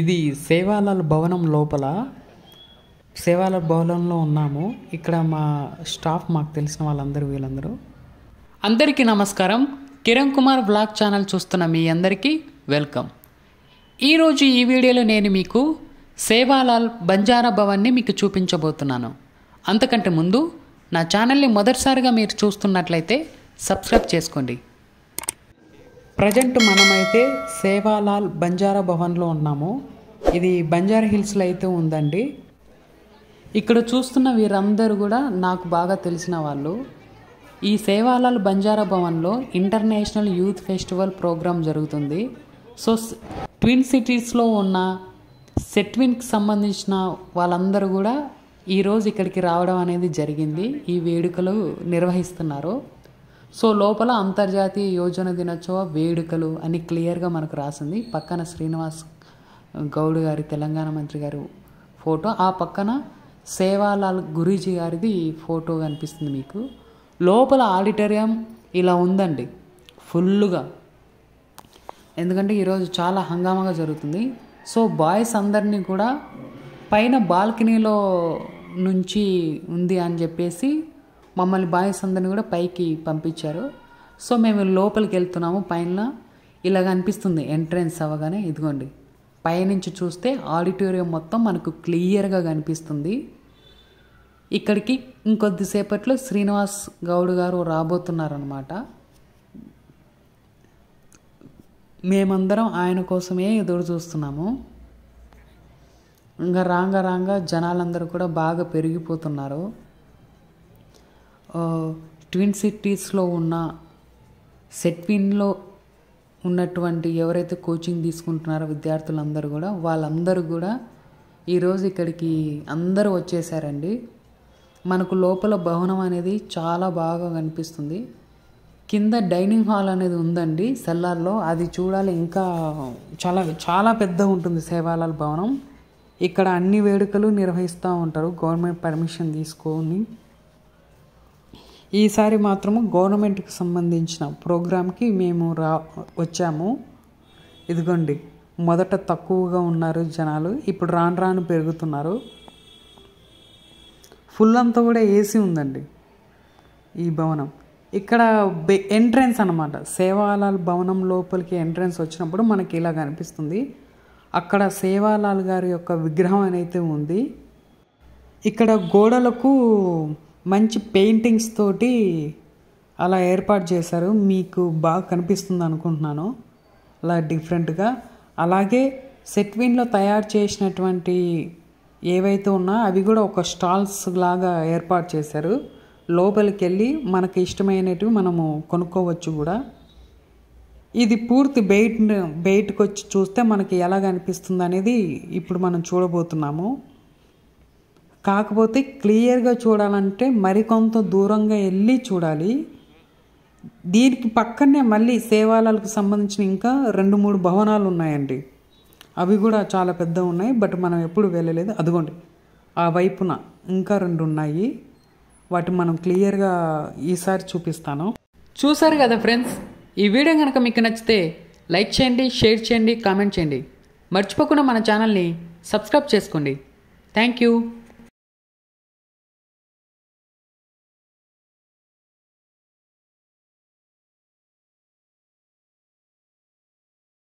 ఇది సేవాలాల్ భవనం లోపల సేవాల భవనంలో ఉన్నాము ఇక్కడ మా స్టాఫ్ మాకు తెలిసిన వాళ్ళందరూ వీళ్ళందరూ అందరికీ నమస్కారం కిరణ్ కుమార్ బ్లాగ్ ఛానల్ చూస్తున్న మీ అందరికీ వెల్కమ్ ఈరోజు ఈ వీడియోలో నేను మీకు సేవాలాల్ బంజారా భవన్ని మీకు చూపించబోతున్నాను అంతకంటే ముందు నా ఛానల్ని మొదటిసారిగా మీరు చూస్తున్నట్లయితే సబ్స్క్రైబ్ చేసుకోండి ప్రజెంట్ మనమైతే సేవాలాల్ బంజారా భవన్లో ఉన్నాము ఇది బంజారా హిల్స్లో అయితే ఉందండి ఇక్కడ చూస్తున్న వీరందరూ కూడా నాకు బాగా తెలిసిన వాళ్ళు ఈ సేవాలాల్ బంజారా భవన్లో ఇంటర్నేషనల్ యూత్ ఫెస్టివల్ ప్రోగ్రాం జరుగుతుంది సో ట్విన్ సిటీస్లో ఉన్న సెట్విన్కి సంబంధించిన వాళ్ళందరూ కూడా ఈరోజు ఇక్కడికి రావడం అనేది జరిగింది ఈ వేడుకలు నిర్వహిస్తున్నారు సో లోపల అంతర్జాతీయ యోజన దినోత్సవ వేడుకలు అని క్లియర్గా మనకు రాసింది పక్కన శ్రీనివాస్ గౌడ్ గారి తెలంగాణ మంత్రి గారు ఫోటో ఆ పక్కన సేవాలాల్ గురీజీ గారిది ఫోటో కనిపిస్తుంది మీకు లోపల ఆడిటోరియం ఇలా ఉందండి ఫుల్గా ఎందుకంటే ఈరోజు చాలా హంగామాగా జరుగుతుంది సో బాయ్స్ అందరినీ కూడా పైన బాల్కనీలో నుంచి ఉంది అని చెప్పేసి మమ్మల్ని బాయ్స్ అందరిని కూడా పైకి పంపించారు సో మేము లోపలికి వెళ్తున్నాము పైన ఇలాగ అనిపిస్తుంది ఎంట్రన్స్ అవ్వగానే ఇదిగోండి పైనుంచి చూస్తే ఆడిటోరియం మొత్తం మనకు క్లియర్గా కనిపిస్తుంది ఇక్కడికి ఇంకొద్దిసేపట్లో శ్రీనివాస్ గౌడ్ గారు రాబోతున్నారనమాట మేమందరం ఆయన కోసమే ఎదురు చూస్తున్నాము ఇంకా రాంగ రాంగ జనాలందరూ కూడా బాగా పెరిగిపోతున్నారు ట్విన్ సిటీస్లో ఉన్న సెట్విన్లో ఉన్నటువంటి ఎవరైతే కోచింగ్ తీసుకుంటున్నారో విద్యార్థులందరూ కూడా వాళ్ళందరూ కూడా ఈరోజు ఇక్కడికి అందరూ వచ్చేసారండి మనకు లోపల భవనం అనేది చాలా బాగా కనిపిస్తుంది కింద డైనింగ్ హాల్ అనేది ఉందండి సెల్లార్లో అది చూడాలి ఇంకా చాలా చాలా పెద్ద ఉంటుంది సేవాలాల భవనం ఇక్కడ అన్ని వేడుకలు నిర్వహిస్తూ ఉంటారు గవర్నమెంట్ పర్మిషన్ తీసుకొని ఈసారి మాత్రము గవర్నమెంట్కి సంబంధించిన ప్రోగ్రామ్కి మేము రా వచ్చాము ఇదిగోండి మొదట తక్కువగా ఉన్నారు జనాలు ఇప్పుడు రాను రాను పెరుగుతున్నారు ఫుల్ అంతా కూడా ఏసీ ఉందండి ఈ భవనం ఇక్కడ ఎంట్రెన్స్ అనమాట సేవాలాల్ భవనం లోపలికి ఎంట్రెన్స్ వచ్చినప్పుడు మనకి ఇలా కనిపిస్తుంది అక్కడ సేవాలాల్ గారి యొక్క విగ్రహం అనేది ఉంది ఇక్కడ గోడలకు మంచి పెయింటింగ్స్ తోటి అలా ఏర్పాటు చేశారు మీకు బాగా కనిపిస్తుంది అనుకుంటున్నాను అలా డిఫరెంట్గా అలాగే సెట్విన్లో తయారు చేసినటువంటి ఏవైతే ఉన్నా అవి కూడా ఒక స్టాల్స్ లాగా ఏర్పాటు చేశారు లోపలికి వెళ్ళి మనకి ఇష్టమైనవి మనము కొనుక్కోవచ్చు కూడా ఇది పూర్తి బయట బయటకు వచ్చి చూస్తే మనకి ఎలా అనిపిస్తుంది అనేది ఇప్పుడు మనం చూడబోతున్నాము కాకపోతే క్లియర్గా చూడాలంటే మరికొంత దూరంగా వెళ్ళి చూడాలి దీనికి పక్కనే మళ్ళీ సేవాలకు సంబంధించిన ఇంకా రెండు మూడు భవనాలు ఉన్నాయండి అవి కూడా చాలా పెద్ద ఉన్నాయి బట్ మనం ఎప్పుడు వెళ్ళలేదు అదిగోండి ఆ వైపున ఇంకా రెండు ఉన్నాయి వాటి మనం క్లియర్గా ఈసారి చూపిస్తాను చూసారు కదా ఫ్రెండ్స్ ఈ వీడియో కనుక మీకు నచ్చితే లైక్ చేయండి షేర్ చేయండి కామెంట్ చేయండి మర్చిపోకుండా మన ఛానల్ని సబ్స్క్రైబ్ చేసుకోండి థ్యాంక్ యూ